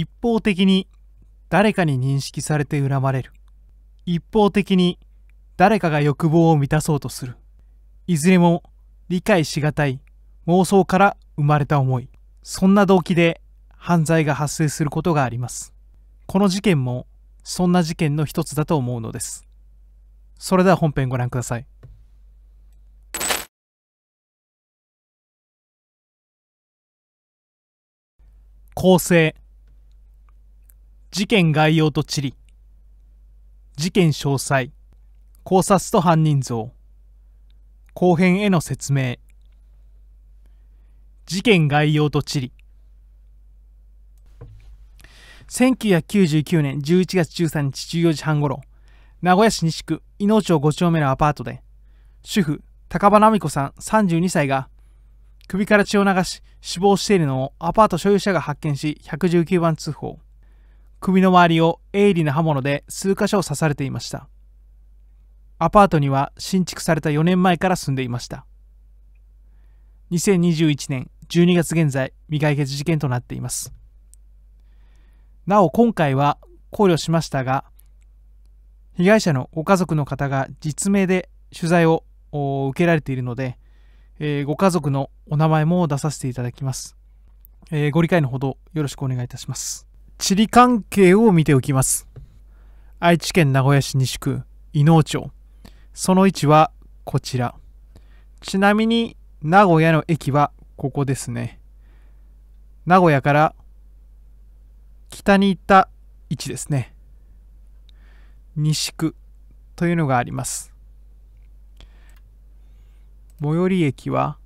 一方的に誰かに認識されて恨まれる一方的に誰かが欲望を満たそうとするいずれも理解しがたい妄想から生まれた思いそんな動機で犯罪が発生することがありますこの事件もそんな事件の一つだと思うのですそれでは本編ご覧ください構成事件概要と地理事件詳細考察と犯人像後編への説明事件概要と地理1999年11月13日14時半ごろ名古屋市西区伊能町5丁目のアパートで主婦高場奈美子さん32歳が首から血を流し死亡しているのをアパート所有者が発見し119番通報首の周りを鋭利な刃物で数箇所を刺されていましたアパートには新築された4年前から住んでいました2021年12月現在未解決事件となっていますなお今回は考慮しましたが被害者のご家族の方が実名で取材を受けられているので、えー、ご家族のお名前も出させていただきます、えー、ご理解のほどよろしくお願いいたします地理関係を見ておきます。愛知県名古屋市西区伊能町。その位置はこちら。ちなみに名古屋の駅はここですね。名古屋から北に行った位置ですね。西区というのがあります。最寄り駅は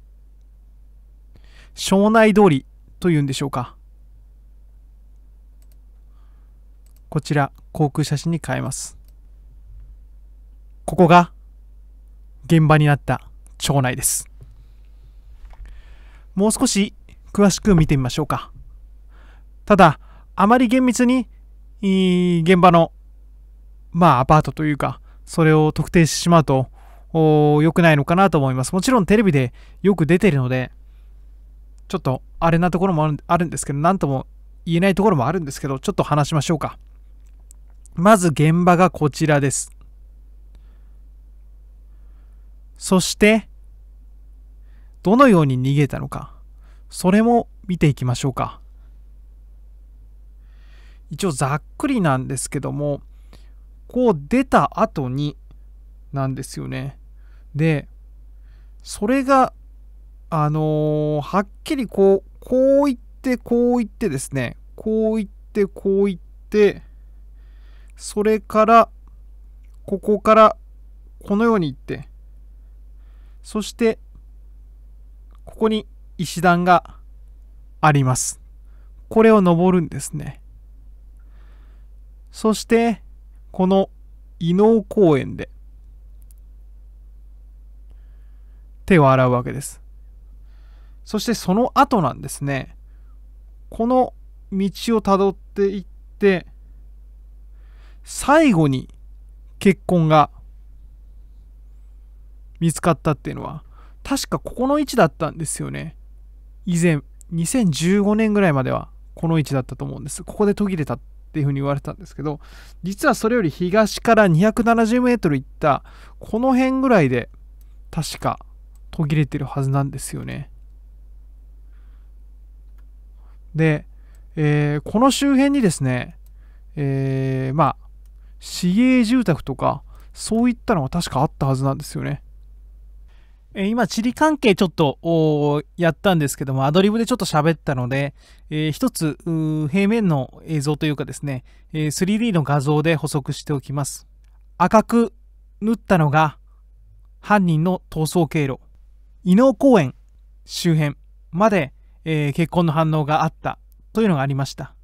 庄内通りというんでしょうか。こちら航空写真に変えますここが現場になった町内ですもう少し詳しく見てみましょうかただあまり厳密に現場のまあアパートというかそれを特定してしまうと良くないのかなと思いますもちろんテレビでよく出てるのでちょっとあれなところもあるんですけど何とも言えないところもあるんですけどちょっと話しましょうかまず現場がこちらです。そして、どのように逃げたのか、それも見ていきましょうか。一応ざっくりなんですけども、こう出た後になんですよね。で、それが、あのー、はっきりこう、こう言って、こう言ってですね、こう言って、こう言って、それからここからこのように行ってそしてここに石段がありますこれを登るんですねそしてこの伊能公園で手を洗うわけですそしてその後なんですねこの道をたどっていって最後に結婚が見つかったっていうのは確かここの位置だったんですよね以前2015年ぐらいまではこの位置だったと思うんですここで途切れたっていうふうに言われたんですけど実はそれより東から270メートル行ったこの辺ぐらいで確か途切れてるはずなんですよねで、えー、この周辺にですね、えー、まあ市営住宅とか、そういったのは確かあったはずなんですよね。えー、今、地理関係ちょっとやったんですけども、アドリブでちょっと喋ったので、えー、一つ平面の映像というかですね、えー、3D の画像で補足しておきます。赤く縫ったのが犯人の逃走経路、伊能公園周辺まで、えー、血痕の反応があったというのがありました。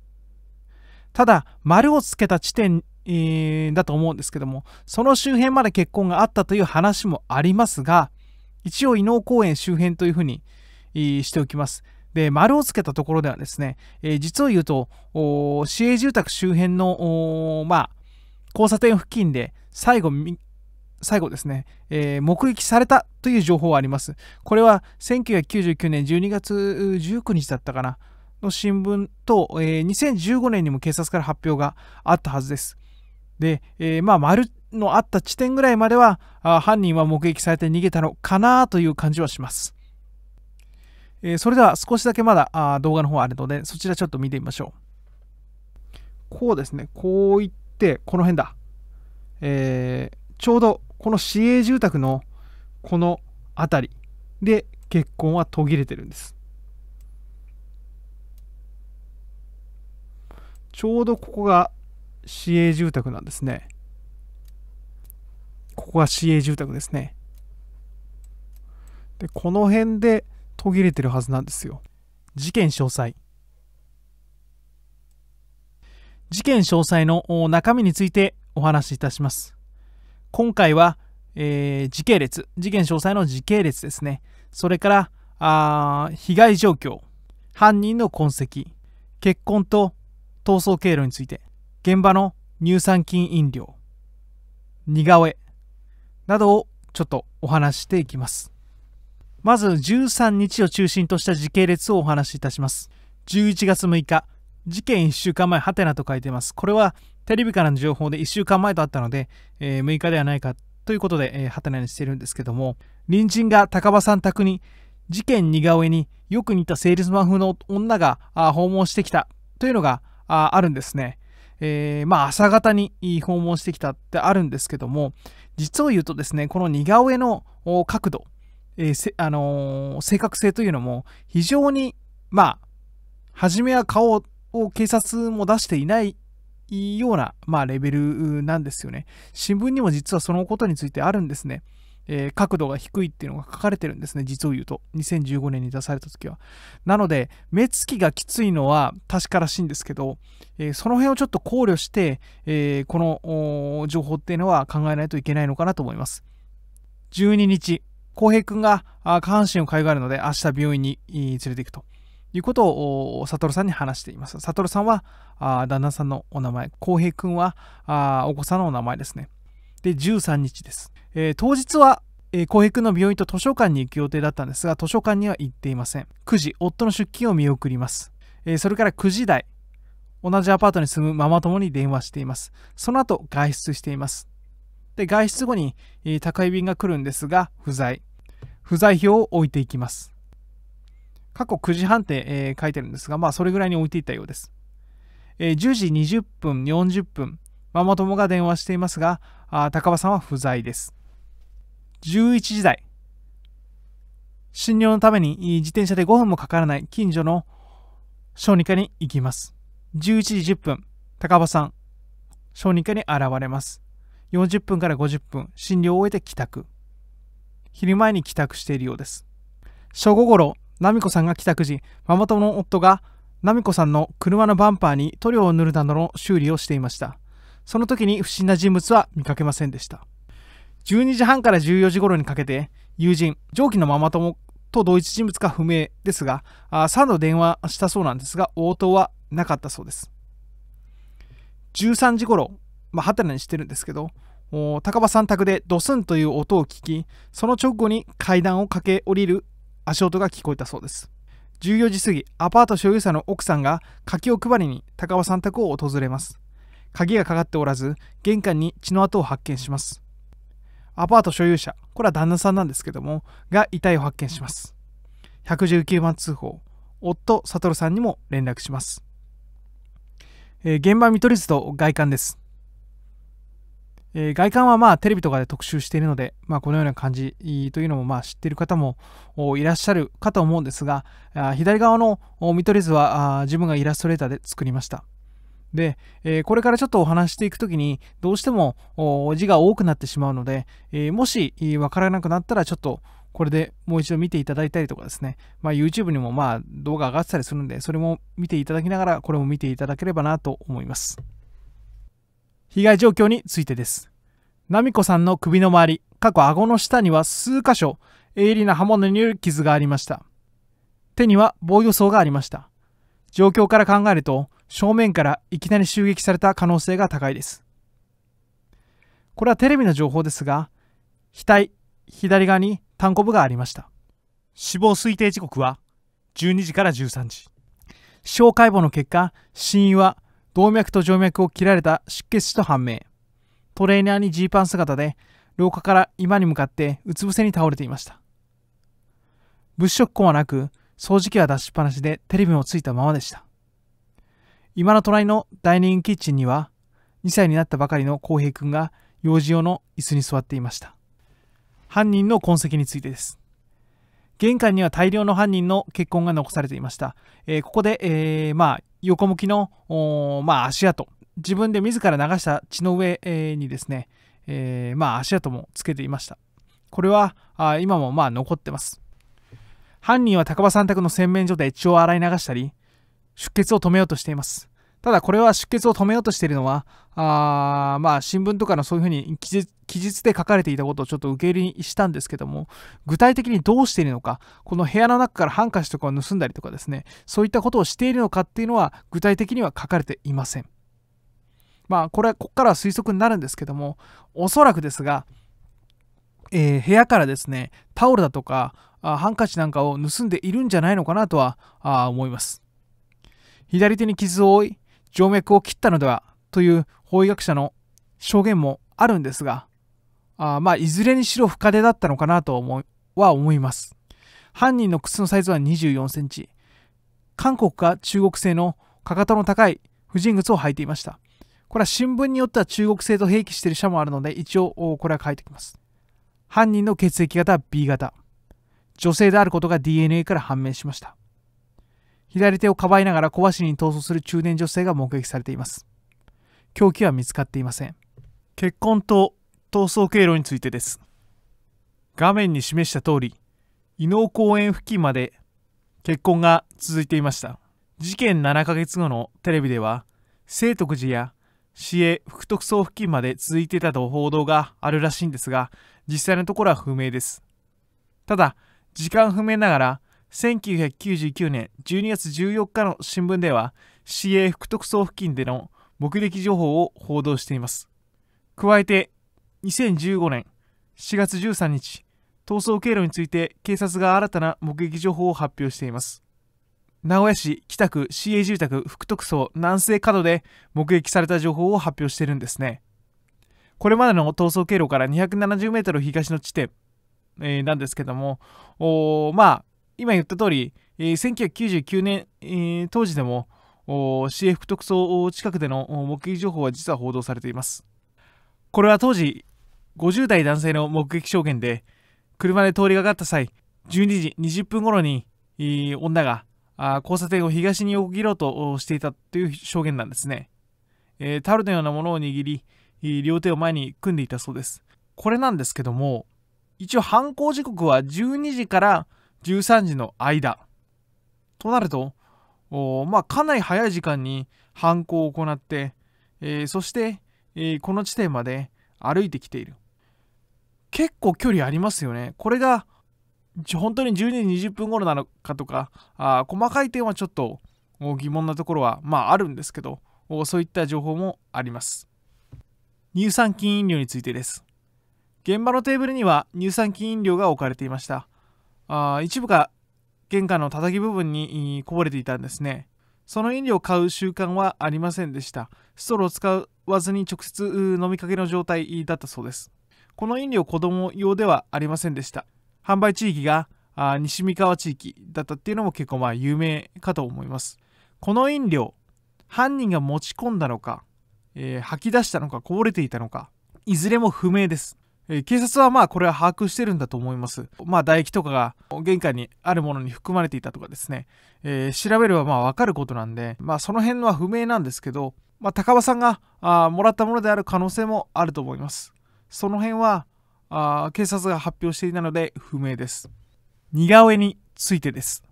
ただ、丸をつけた地点えー、だと思うんですけどもその周辺まで結婚があったという話もありますが一応伊能公園周辺というふうに、えー、しておきますで丸をつけたところではですね、えー、実を言うと市営住宅周辺のまあ、交差点付近で最後最後ですね、えー、目撃されたという情報はあります。これは1999年12月19日だったかなの新聞と、えー、2015年にも警察から発表があったはずです。で、えー、まあ丸のあった地点ぐらいまでは犯人は目撃されて逃げたのかなという感じはします。えー、それでは少しだけまだあ動画の方あるのでそちらちょっと見てみましょう。こうですね、こういってこの辺だ。えー、ちょうどこの市営住宅のこの辺りで血痕は途切れてるんです。ちょうどここが市営住宅なんですね。ここが市営住宅ですね。で、この辺で途切れてるはずなんですよ。事件詳細。事件詳細の中身についてお話しいたします。今回は、えー、時系列、事件詳細の時系列ですね。それから、あ被害状況、犯人の痕跡、結婚と逃走経路について。現場の乳酸菌飲料似顔絵などをちょっとお話していきますまず13日を中心とした時系列をお話しいたします11月6日事件1週間前ハテナと書いてますこれはテレビからの情報で1週間前とあったので、えー、6日ではないかということで、えー、ハテナにしてるんですけども隣人が高場さん宅に事件似顔絵によく似たセールスマン風の女が訪問してきたというのがあるんですねえー、まあ、朝方に訪問してきたってあるんですけども、実を言うとですね、この似顔絵の角度、えー、あのー、正確性というのも非常に、まあ、初めは顔を警察も出していないような、まあ、レベルなんですよね。新聞にも実はそのことについてあるんですね。えー、角度が低いっていうのが書かれてるんですね、実を言うと。2015年に出された時は。なので、目つきがきついのは確からしいんですけど、えー、その辺をちょっと考慮して、えー、この情報っていうのは考えないといけないのかなと思います。12日、浩平君が下半身をかゆがるので、明日病院に連れて行くと。いうことをルさんに話しています。ルさんはあ旦那さんのお名前、浩平君はあお子さんのお名前ですね。で、13日です。えー、当日は、えー、浩平君の病院と図書館に行く予定だったんですが、図書館には行っていません。9時、夫の出勤を見送ります。えー、それから9時台、同じアパートに住むママ友に電話しています。その後、外出しています。で、外出後に、えー、宅配便が来るんですが、不在。不在表を置いていきます。過去9時半って、えー、書いてるんですが、まあ、それぐらいに置いていったようです。えー、10時20分、40分、ママ友が電話していますが、あ高羽さんは不在です。11時台、診療のために自転車で5分もかからない近所の小児科に行きます。11時10分、高場さん、小児科に現れます。40分から50分、診療を終えて帰宅。昼前に帰宅しているようです。正午頃、奈美子さんが帰宅時、ママ友の夫が奈美子さんの車のバンパーに塗料を塗るなどの修理をしていました。その時に不審な人物は見かけませんでした。12時半から14時頃にかけて、友人、上記のママ友と同一人物か不明ですが、3度電話したそうなんですが、応答はなかったそうです。13時頃、まあ、はてなにしてるんですけど、高場さん宅でドスンという音を聞き、その直後に階段を駆け下りる足音が聞こえたそうです。14時過ぎ、アパート所有者の奥さんが柿を配りに高場さん宅を訪れます。鍵がかかっておらず玄関に血の跡を発見しますアパート所有者これは旦那さんなんですけどもが遺体を発見します119番通報夫悟さんにも連絡します、えー、現場見取り図と外観です、えー、外観はまあテレビとかで特集しているので、まあ、このような感じというのもまあ知っている方もいらっしゃるかと思うんですが左側の見取り図は自分がイラストレーターで作りましたで、えー、これからちょっとお話していくときに、どうしても字が多くなってしまうので、えー、もしわからなくなったら、ちょっとこれでもう一度見ていただいたりとかですね、まあ、YouTube にもまあ動画上がってたりするんで、それも見ていただきながら、これも見ていただければなと思います。被害状況についてです。ナミコさんの首の周り、過去顎の下には数箇所、鋭利な刃物による傷がありました。手には防御創がありました。状況から考えると、正面からいきなり襲撃された可能性が高いですこれはテレビの情報ですが額左側に単こ部がありました死亡推定時刻は12時から13時小解剖の結果死因は動脈と静脈を切られた出血死と判明トレーナーにジーパン姿で廊下から居間に向かってうつ伏せに倒れていました物色痕はなく掃除機は出しっぱなしでテレビもついたままでした今の隣のダイニングキッチンには2歳になったばかりの浩平君が幼児用の椅子に座っていました犯人の痕跡についてです玄関には大量の犯人の血痕が残されていました、えー、ここで、えー、まあ、横向きの、まあ、足跡自分で自ら流した血の上、えー、にですね、えまあ、足跡もつけていましたこれはあ今もまあ残ってます犯人は高場さん宅の洗面所で血を洗い流したり出血を止めようとしていますただこれは出血を止めようとしているのは、あまあ新聞とかのそういうふうに記述で書かれていたことをちょっと受け入れにしたんですけども、具体的にどうしているのか、この部屋の中からハンカチとかを盗んだりとかですね、そういったことをしているのかっていうのは具体的には書かれていません。まあこれはここからは推測になるんですけども、おそらくですが、えー、部屋からですね、タオルだとかあハンカチなんかを盗んでいるんじゃないのかなとは思います。左手に傷を負い、静脈を切ったのではという法医学者の証言もあるんですが、あまあ、いずれにしろ深手だったのかなと思いは思います。犯人の靴のサイズは24センチ。韓国か中国製のかかとの高い婦人靴を履いていました。これは新聞によっては中国製と併記している社もあるので、一応これは書いておきます。犯人の血液型は B 型。女性であることが DNA から判明しました。左手をかばいながら小走りに逃走する中年女性が目撃されています凶器は見つかっていません結婚と逃走経路についてです画面に示した通り伊能公園付近まで結婚が続いていました事件7ヶ月後のテレビでは聖徳寺や市営福徳荘付近まで続いていたと報道があるらしいんですが実際のところは不明ですただ時間不明ながら1999年12月14日の新聞では CA 福徳捜付近での目撃情報を報道しています加えて2015年4月13日逃走経路について警察が新たな目撃情報を発表しています名古屋市北区 CA 住宅福徳荘南西角で目撃された情報を発表してるんですねこれまでの逃走経路から 270m 東の地点、えー、なんですけどもまあ今言った通り、えー、1999年、えー、当時でも CF 特捜近くでの目撃情報は実は報道されていますこれは当時50代男性の目撃証言で車で通りがかった際12時20分頃に、えー、女があ交差点を東に横切ろうとしていたという証言なんですね、えー、タオルのようなものを握り、両手を前に組んでいたそうですこれなんですけども一応犯行時刻は12時から13時の間となるとお、まあ、かなり早い時間に犯行を行って、えー、そして、えー、この地点まで歩いてきている結構距離ありますよねこれが本当に12時20分頃なのかとかあ細かい点はちょっと疑問なところはまああるんですけどそういった情報もあります乳酸菌飲料についてです現場のテーブルには乳酸菌飲料が置かれていましたあ一部が玄関のたたき部分にこぼれていたんですね。その飲料を買う習慣はありませんでした。ストローを使わずに直接飲みかけの状態だったそうです。この飲料子供用ではありませんでした。販売地域が西三河地域だったっていうのも結構まあ有名かと思います。この飲料、犯人が持ち込んだのか、えー、吐き出したのか、こぼれていたのか、いずれも不明です。警察はまあこれは把握してるんだと思います。まあ唾液とかが玄関にあるものに含まれていたとかですね、えー、調べればまあわかることなんで、まあその辺のは不明なんですけど、まあ高場さんがあもらったものである可能性もあると思います。その辺はあ警察が発表していたので不明です。似顔絵についてです。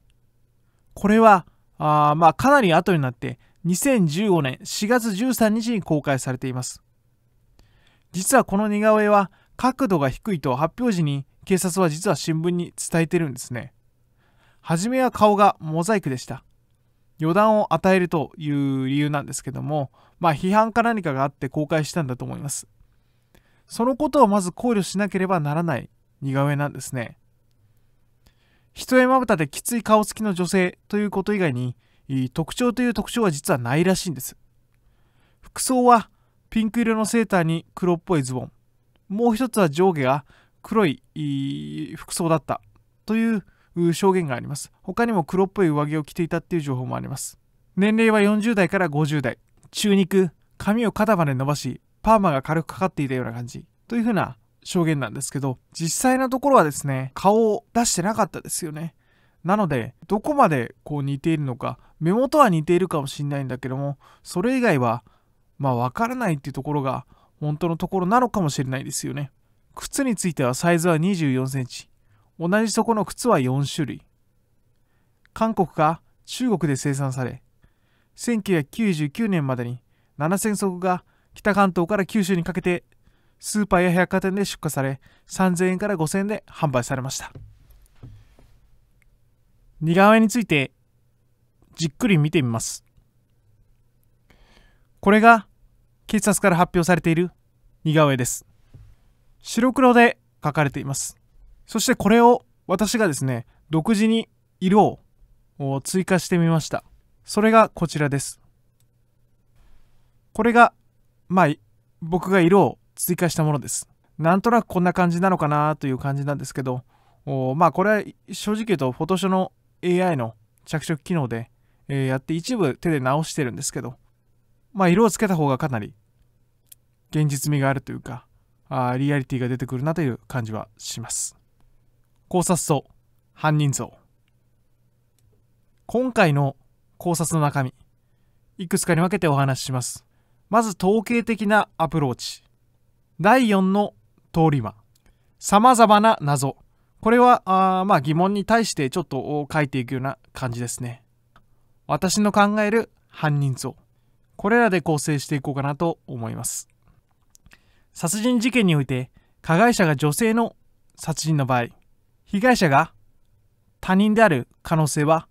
これはあまあかなり後になって2015年4月13日に公開されています。実はこの似顔絵は角度が低いと発表時に警察は実は新聞に伝えてるんですね。初めは顔がモザイクでした。予断を与えるという理由なんですけども、まあ批判か何かがあって公開したんだと思います。そのことをまず考慮しなければならない似顔絵なんですね。一重まぶたできつい顔つきの女性ということ以外に特徴という特徴は実はないらしいんです。服装はピンク色のセーターに黒っぽいズボン、もう一つは上下が黒い服装だったという証言があります。他にも黒っぽい上着を着ていたっていう情報もあります。年齢は40代から50代。中肉、髪を肩まで伸ばし、パーマが軽くかかっていたような感じ。というふうな証言なんですけど、実際のところはですね、顔を出してなかったですよね。なので、どこまでこう似ているのか、目元は似ているかもしれないんだけども、それ以外は、まあわからないっていうところが本当のところなのかもしれないですよね。靴についてはサイズは24センチ。同じ底の靴は4種類。韓国が中国で生産され、1999年までに7000足が北関東から九州にかけてスーパーや百貨店で出荷され3000円から5000円で販売されました似顔絵についてじっくり見てみますこれが警察から発表されている似顔絵です白黒で描かれていますそしてこれを私がですね独自に色を追加してみましたそれがこちらですこれがまあ僕が色を追加したものですなんとなくこんな感じなのかなという感じなんですけどまあこれは正直言うとフォトショの AI の着色機能で、えー、やって一部手で直してるんですけどまあ、色をつけた方がかなり現実味があるというかあリアリティが出てくるなという感じはします考察と犯人像今回の考察の中身いくつかに分けてお話ししますまず統計的なアプローチ第4の通り魔さまざまな謎これはあまあ疑問に対してちょっと書いていくような感じですね私の考える犯人像これらで構成していこうかなと思います殺人事件において加害者が女性の殺人の場合被害者が他人である可能性は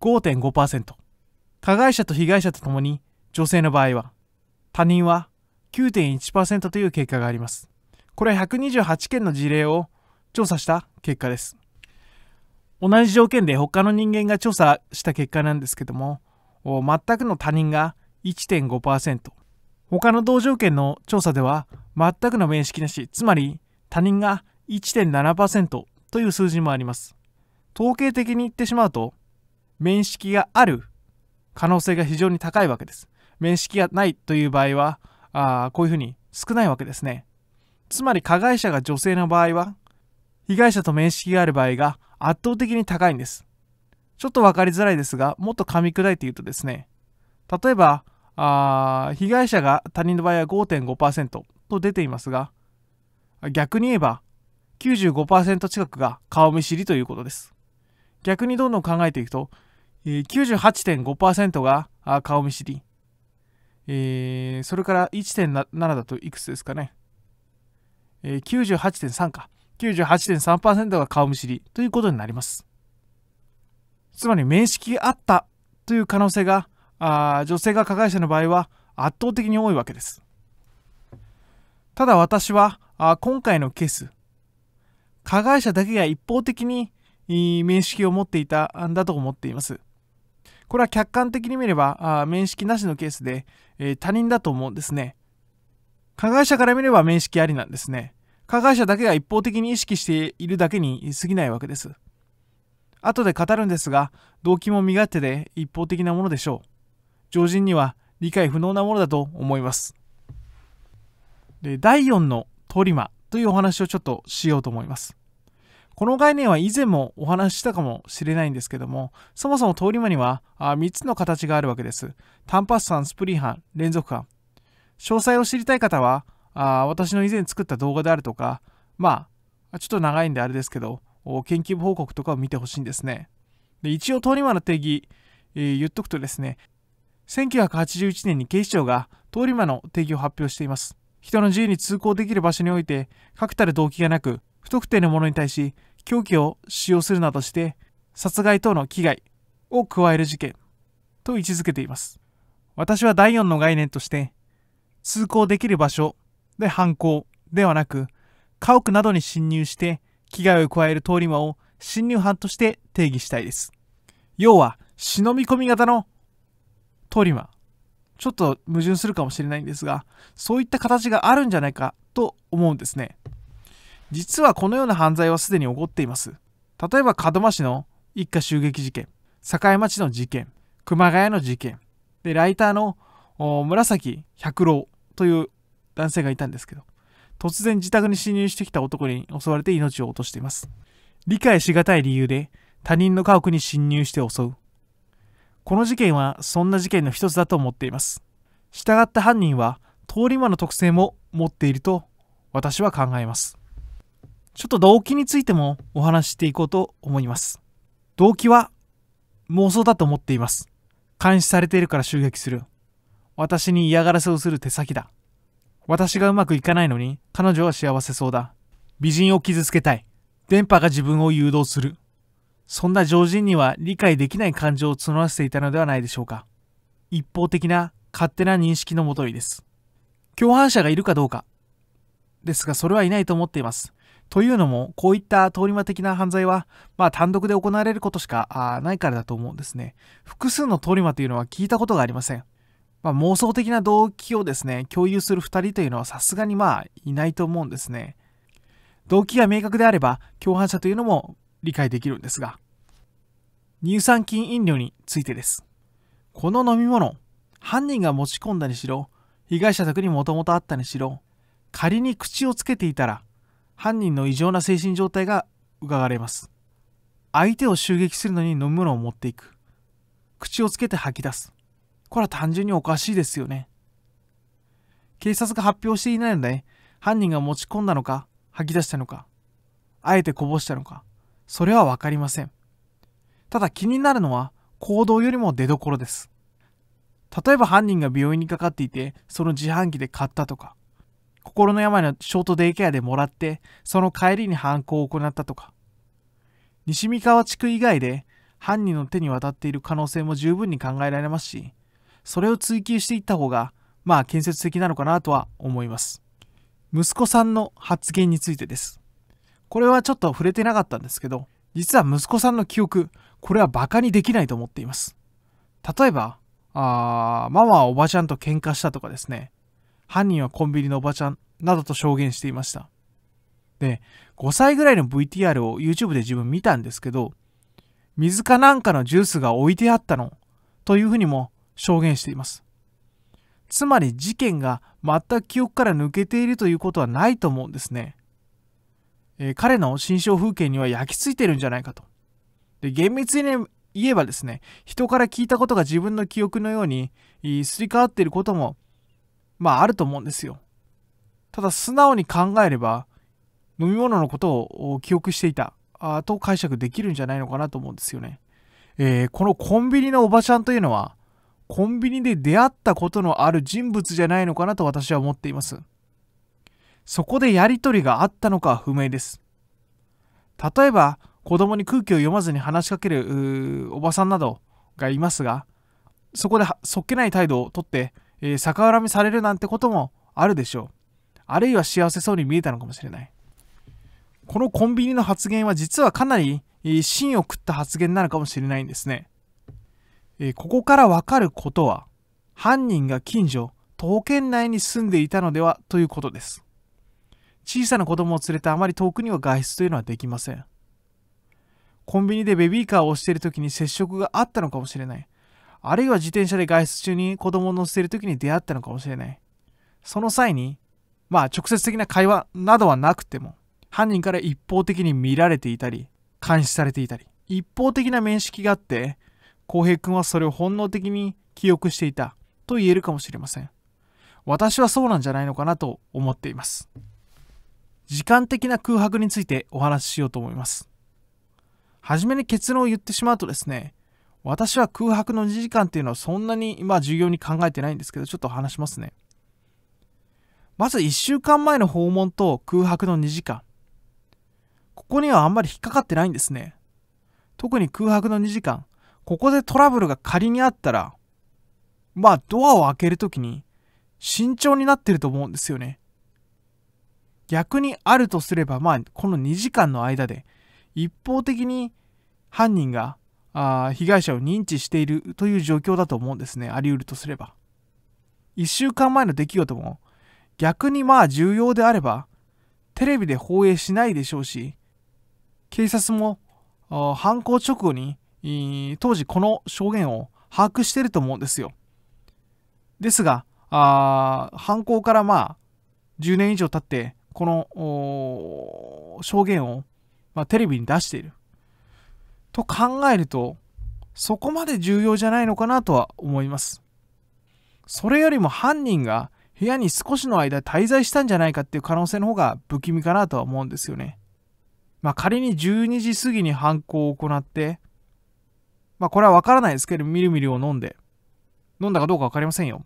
5.5%加害者と被害者とともに女性の場合は他人は9.1%という結果がありますこれは128件の事例を調査した結果です同じ条件で他の人間が調査した結果なんですけども全くの他人が1.5%他の同条件の調査では全くの面識なしつまり他人が1.7%という数字もあります統計的に言ってしまうと面識がある可能性が非常に高いわけです面識がないという場合はあこういうふうに少ないわけですねつまり加害者が女性の場合は被害者と面識がある場合が圧倒的に高いんですちょっと分かりづらいですがもっと噛み砕いて言うとですね例えばあ被害者が他人の場合は5.5%と出ていますが逆に言えば95%近くが顔見知りということです逆にどんどん考えていくと98.5%が顔見知り、えー、それから1.7だといくつですかね、えー、98.3か98.3%が顔見知りということになりますつまり面識があったという可能性があ女性が加害者の場合は圧倒的に多いわけですただ私はあ今回のケース加害者だけが一方的に面識を持っていたんだと思っていますこれは客観的に見ればあ面識なしのケースで、えー、他人だと思うんですね加害者から見れば面識ありなんですね加害者だけが一方的に意識しているだけに過ぎないわけです後で語るんですが動機も身勝手で一方的なものでしょう常人には理解不能なものだと思います。で第4のトリマというお話をちょっとしようと思います。この概念は以前もお話ししたかもしれないんですけども、そもそも通り魔には3つの形があるわけです。単発犯、スプリー犯、連続犯。詳細を知りたい方は、あ私の以前作った動画であるとか、まあ、ちょっと長いんであれですけど、研究報告とかを見てほしいんですね。で一応通り魔の定義、えー、言っとくとですね、1981年に警視庁が通り魔の定義を発表しています。人の自由に通行できる場所において、確たる動機がなく、不特定のものに対し、凶器を使用するなどして、殺害等の危害を加える事件と位置づけています。私は第4の概念として、通行できる場所で犯行ではなく、家屋などに侵入して危害を加える通り魔を侵入犯として定義したいです。要は、忍び込み型の通り魔ちょっと矛盾するかもしれないんですがそういった形があるんじゃないかと思うんですね実はこのような犯罪はすでに起こっています例えば門真市の一家襲撃事件栄町の事件熊谷の事件でライターの紫百郎という男性がいたんですけど突然自宅に侵入してきた男に襲われて命を落としています理解しがたい理由で他人の家屋に侵入して襲うこの事件はそんな事件の一つだと思っています。従って犯人は通り魔の特性も持っていると私は考えます。ちょっと動機についてもお話ししていこうと思います。動機は妄想だと思っています。監視されているから襲撃する。私に嫌がらせをする手先だ。私がうまくいかないのに彼女は幸せそうだ。美人を傷つけたい。電波が自分を誘導する。そんな常人には理解できない感情を募らせていたのではないでしょうか。一方的な勝手な認識のもといです。共犯者がいるかどうか。ですが、それはいないと思っています。というのも、こういった通り魔的な犯罪は、まあ単独で行われることしかないからだと思うんですね。複数の通り魔というのは聞いたことがありません。まあ、妄想的な動機をですね、共有する2人というのはさすがにまあいないと思うんですね。動機が明確であれば、共犯者というのも理解できるんですが、乳酸菌飲料についてです。この飲み物、犯人が持ち込んだにしろ、被害者宅にもともとあったにしろ、仮に口をつけていたら、犯人の異常な精神状態が伺われます。相手を襲撃するのに飲み物を持っていく。口をつけて吐き出す。これは単純におかしいですよね。警察が発表していないので、犯人が持ち込んだのか、吐き出したのか、あえてこぼしたのか、それは分かりません。ただ気になるのは行動よりも出所です。例えば犯人が病院にかかっていて、その自販機で買ったとか、心の病のショートデイケアでもらって、その帰りに犯行を行ったとか、西三河地区以外で犯人の手に渡っている可能性も十分に考えられますし、それを追求していった方が、まあ建設的なのかなとは思います。息子さんの発言についてです。これはちょっと触れてなかったんですけど、実は息子さんの記憶、これは馬鹿にできないと思っています。例えば、あママはおばちゃんと喧嘩したとかですね、犯人はコンビニのおばちゃんなどと証言していました。で、5歳ぐらいの VTR を YouTube で自分見たんですけど、水かなんかのジュースが置いてあったの、というふうにも証言しています。つまり事件が全く記憶から抜けているということはないと思うんですね。えー、彼の心象風景には焼き付いてるんじゃないかと。で厳密に言えばですね、人から聞いたことが自分の記憶のようにすり替わっていることも、まああると思うんですよ。ただ素直に考えれば、飲み物のことを記憶していたあと解釈できるんじゃないのかなと思うんですよね。えー、このコンビニのおばちゃんというのは、コンビニで出会ったことのある人物じゃないのかなと私は思っています。そこでやり取りがあったのかは不明です例えば子供に空気を読まずに話しかけるおばさんなどがいますがそこでそっけない態度をとって、えー、逆恨みされるなんてこともあるでしょうあるいは幸せそうに見えたのかもしれないこのコンビニの発言は実はかなり、え芯を食った発言なのかもしれないんですね、えー、ここからわかることは犯人が近所徒歩圏内に住んでいたのではということです小さな子供を連れてあまり遠くには外出というのはできません。コンビニでベビーカーを押している時に接触があったのかもしれない。あるいは自転車で外出中に子供を乗せている時に出会ったのかもしれない。その際に、まあ直接的な会話などはなくても、犯人から一方的に見られていたり、監視されていたり、一方的な面識があって、浩平君はそれを本能的に記憶していたと言えるかもしれません。私はそうなんじゃないのかなと思っています。時間的な空白についてお話ししようと思います。はじめに結論を言ってしまうとですね、私は空白の2時間っていうのはそんなに今重要に考えてないんですけど、ちょっと話しますね。まず1週間前の訪問と空白の2時間。ここにはあんまり引っかかってないんですね。特に空白の2時間。ここでトラブルが仮にあったら、まあドアを開けるときに慎重になってると思うんですよね。逆にあるとすれば、まあ、この2時間の間で一方的に犯人があ被害者を認知しているという状況だと思うんですね。あり得るとすれば。1週間前の出来事も逆にまあ重要であればテレビで放映しないでしょうし警察も犯行直後に当時この証言を把握してると思うんですよ。ですが、あ犯行からまあ10年以上経ってこの証言を、まあ、テレビに出していると考えるとそこまで重要じゃないのかなとは思いますそれよりも犯人が部屋に少しの間滞在したんじゃないかっていう可能性の方が不気味かなとは思うんですよねまあ仮に12時過ぎに犯行を行ってまあこれはわからないですけどみるみるを飲んで飲んだかどうか分かりませんよ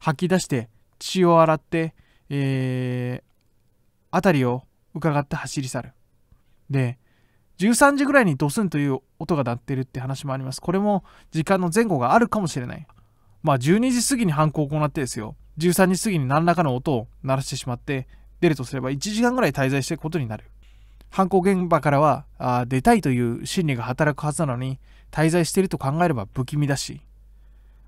吐き出して血を洗って、えー、辺りを伺って走り去る。で、13時ぐらいにドスンという音が鳴ってるって話もあります。これも時間の前後があるかもしれない。まあ12時過ぎに犯行を行ってですよ。13時過ぎに何らかの音を鳴らしてしまって出るとすれば1時間ぐらい滞在していくことになる。犯行現場からはあ出たいという心理が働くはずなのに滞在していると考えれば不気味だし、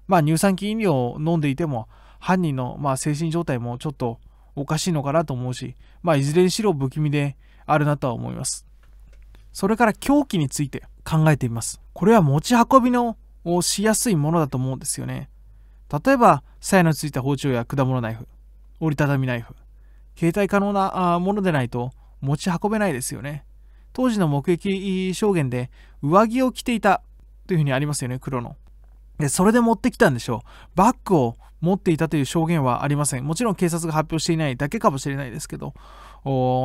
まあ乳酸菌飲料を飲んでいても犯人のまあ精神状態もちょっとおかしいのかなと思うしまあ、いずれにしろ不気味であるなとは思います。それから凶器について考えてみます。これは持ち運びのをしやすいものだと思うんですよね。例えば、鞘のついた包丁や果物ナイフ、折りたたみナイフ、携帯可能なものでないと持ち運べないですよね。当時の目撃証言で上着を着ていたというふうにありますよね、黒の。で、それで持ってきたんでしょう。バッグを持っていたという証言はありません。もちろん警察が発表していないだけかもしれないですけど、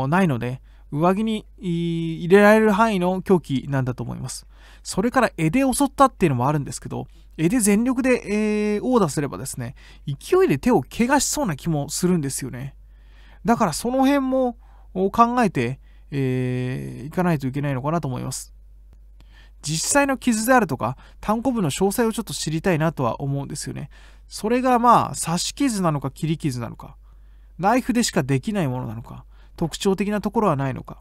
ないので、上着に入れられる範囲の凶器なんだと思います。それから絵で襲ったっていうのもあるんですけど、絵で全力で、えー、殴打すればですね、勢いで手を怪我しそうな気もするんですよね。だからその辺も考えて、えー、いかないといけないのかなと思います。実際の傷であるとか、単行部の詳細をちょっと知りたいなとは思うんですよね。それがまあ刺し傷なのか切り傷なのかナイフでしかできないものなのか特徴的なところはないのか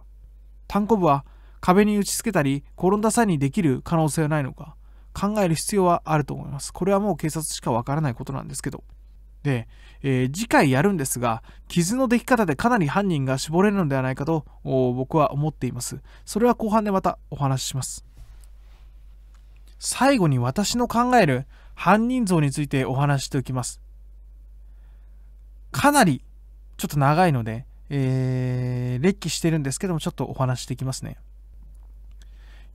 単行部は壁に打ち付けたり転んだ際にできる可能性はないのか考える必要はあると思いますこれはもう警察しかわからないことなんですけどで、えー、次回やるんですが傷のでき方でかなり犯人が絞れるのではないかと僕は思っていますそれは後半でまたお話しします最後に私の考える犯人像についてお話しておきます。かなりちょっと長いので、えー、列記してるんですけども、ちょっとお話していきますね。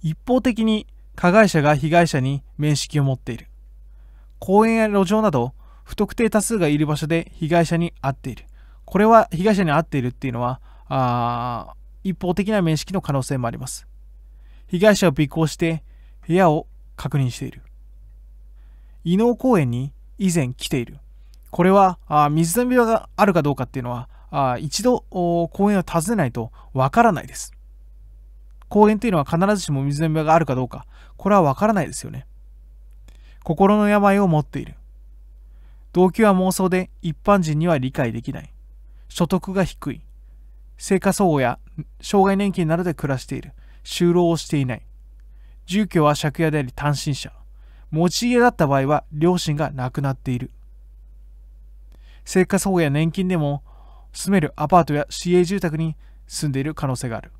一方的に加害者が被害者に面識を持っている。公園や路上など、不特定多数がいる場所で被害者に会っている。これは被害者に会っているっていうのは、あ一方的な面識の可能性もあります。被害者を尾行して部屋を確認している。伊能公園に以前来ている。これはあ水飲み場があるかどうかっていうのはあ一度公園を訪ねないとわからないです。公園っていうのは必ずしも水飲み場があるかどうか、これはわからないですよね。心の病を持っている。動機は妄想で一般人には理解できない。所得が低い。生活保護や障害年金などで暮らしている。就労をしていない。住居は借家であり単身者。持ち家だった場合は両親が亡くなっている生活保護や年金でも住めるアパートや市営住宅に住んでいる可能性がある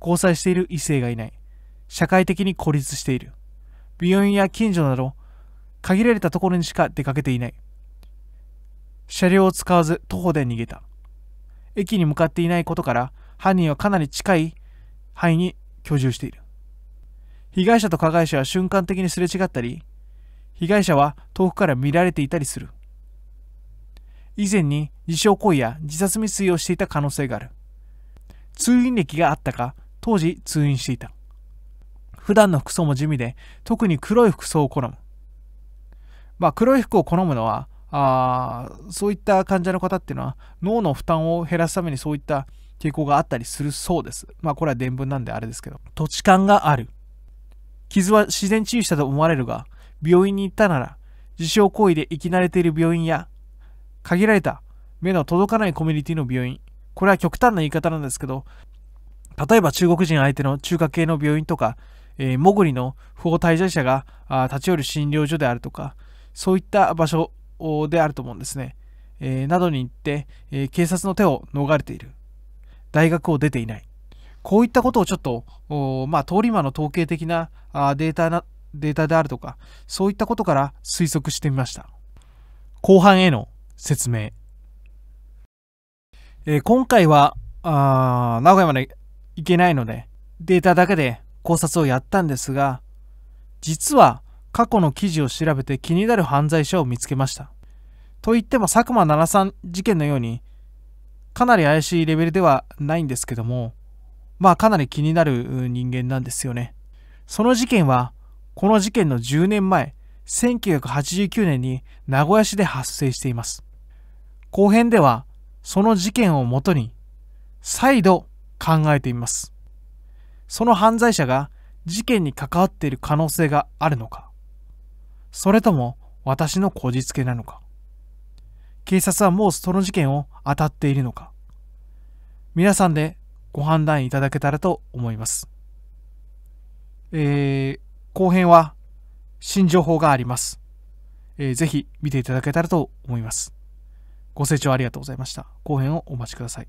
交際している異性がいない社会的に孤立している病院や近所など限られたところにしか出かけていない車両を使わず徒歩で逃げた駅に向かっていないことから犯人はかなり近い範囲に居住している被害者と加害者は瞬間的にすれ違ったり、被害者は遠くから見られていたりする。以前に自傷行為や自殺未遂をしていた可能性がある。通院歴があったか、当時通院していた。普段の服装も地味で、特に黒い服装を好む。まあ、黒い服を好むのは、あそういった患者の方っていうのは、脳の負担を減らすためにそういった傾向があったりするそうです。まあ、これは伝聞なんであれですけど、土地勘がある。傷は自然治癒したと思われるが、病院に行ったなら、自傷行為で生き慣れている病院や、限られた目の届かないコミュニティの病院、これは極端な言い方なんですけど、例えば中国人相手の中華系の病院とか、えー、モグリの不法滞在者が立ち寄る診療所であるとか、そういった場所であると思うんですね。えー、などに行って、えー、警察の手を逃れている。大学を出ていない。こういったことをちょっと、まあ、通り魔の統計的なデータなデータであるとか、そういったことから推測してみました。後半への説明。えー、今回は、あ名古屋まで行けないので、データだけで考察をやったんですが、実は過去の記事を調べて気になる犯罪者を見つけました。といっても佐久間七三事件のように、かなり怪しいレベルではないんですけども、まあかなり気になる人間なんですよね。その事件は、この事件の10年前、1989年に名古屋市で発生しています。後編では、その事件をもとに、再度考えてみます。その犯罪者が事件に関わっている可能性があるのか、それとも私のこじつけなのか、警察はもうその事件を当たっているのか、皆さんでご判断いただけたらと思います。えー、後編は新情報があります。えー、ぜひ見ていただけたらと思います。ご清聴ありがとうございました。後編をお待ちください。